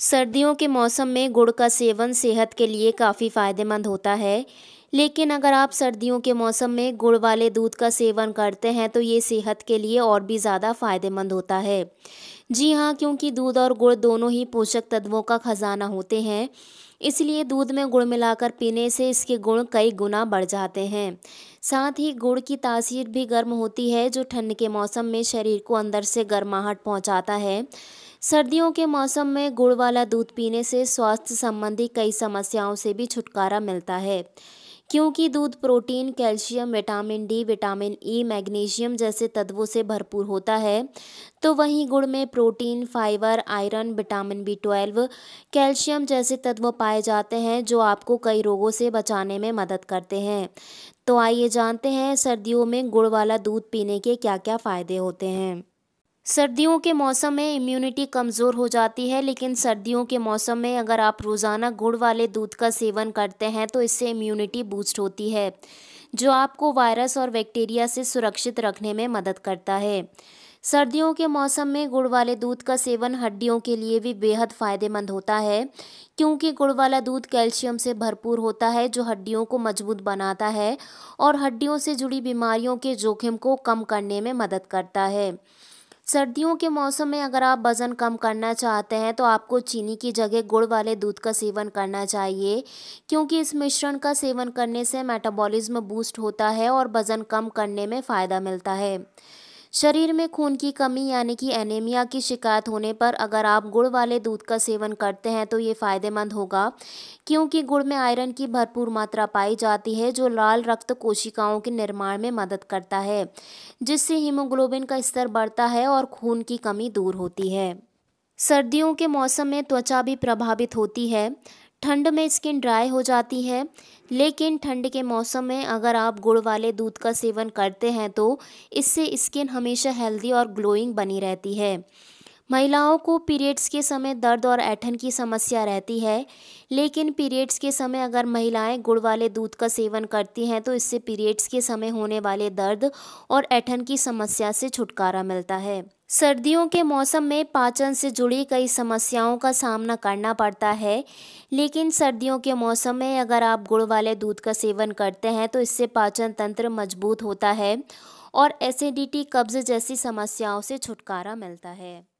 सर्दियों के मौसम में गुड़ का सेवन सेहत के लिए काफ़ी फ़ायदेमंद होता है लेकिन अगर आप सर्दियों के मौसम में गुड़ वाले दूध का सेवन करते हैं तो ये सेहत के लिए और भी ज़्यादा फ़ायदेमंद होता है जी हाँ क्योंकि दूध और गुड़ दोनों ही पोषक तत्वों का खजाना होते हैं इसलिए दूध में गुड़ मिलाकर पीने से इसके गुण कई गुना बढ़ जाते हैं साथ ही गुड़ की तासीर भी गर्म होती है जो ठंड के मौसम में शरीर को अंदर से गर्माहट पहुँचाता है सर्दियों के मौसम में गुड़ वाला दूध पीने से स्वास्थ्य संबंधी कई समस्याओं से भी छुटकारा मिलता है क्योंकि दूध protein calcium vitamin D vitamin E e, magnesium जैसे तत्वों से भरपूर होता है तो वहीं गुड़ में protein fibre iron vitamin B twelve calcium जैसे तत्व पाए जाते हैं जो आपको कई रोगों से बचाने में मदद करते हैं तो आइए जानते हैं सर्दियों में गुड़ वाला दूध पीने के क्या क्या फ़ायदे होते हैं सर्दियों के मौसम में इम्यूनिटी कमज़ोर हो जाती है लेकिन सर्दियों के मौसम में अगर आप रोज़ाना गुड़ वाले दूध का सेवन करते हैं तो इससे इम्यूनिटी बूस्ट होती है जो आपको वायरस और बैक्टीरिया से सुरक्षित रखने में मदद करता है सर्दियों के मौसम में गुड़ वाले दूध का सेवन हड्डियों के लिए भी बेहद फ़ायदेमंद होता है क्योंकि गुड़ वाला दूध कैल्शियम से भरपूर होता है जो हड्डियों को मजबूत बनाता है और हड्डियों से जुड़ी बीमारियों के जोखिम को कम करने में मदद करता है सर्दियों के मौसम में अगर आप वज़न कम करना चाहते हैं तो आपको चीनी की जगह गुड़ वाले दूध का सेवन करना चाहिए क्योंकि इस मिश्रण का सेवन करने से मेटाबॉलिज्म बूस्ट होता है और वज़न कम करने में फ़ायदा मिलता है शरीर में खून की कमी यानी कि एनीमिया की शिकायत होने पर अगर आप गुड़ वाले दूध का सेवन करते हैं तो ये फ़ायदेमंद होगा क्योंकि गुड़ में आयरन की भरपूर मात्रा पाई जाती है जो लाल रक्त कोशिकाओं के निर्माण में मदद करता है जिससे हीमोग्लोबिन का स्तर बढ़ता है और खून की कमी दूर होती है सर्दियों के मौसम में त्वचा भी प्रभावित होती है ठंड में स्किन ड्राई हो जाती है लेकिन ठंड के मौसम में अगर आप गुड़ वाले दूध का सेवन करते हैं तो इससे स्किन हमेशा हेल्दी और ग्लोइंग बनी रहती है महिलाओं को पीरियड्स के समय दर्द और ऐठन की समस्या रहती है लेकिन पीरियड्स के समय अगर महिलाएं गुड़ वाले दूध का सेवन करती हैं तो इससे पीरियड्स के समय होने वाले दर्द और ऐठन की समस्या से छुटकारा मिलता है सर्दियों के मौसम में पाचन से जुड़ी कई समस्याओं का सामना करना पड़ता है लेकिन सर्दियों के मौसम में अगर आप गुड़ वाले दूध का सेवन करते हैं तो इससे पाचन तंत्र मजबूत होता है और एसिडिटी कब्ज जैसी समस्याओं से छुटकारा मिलता है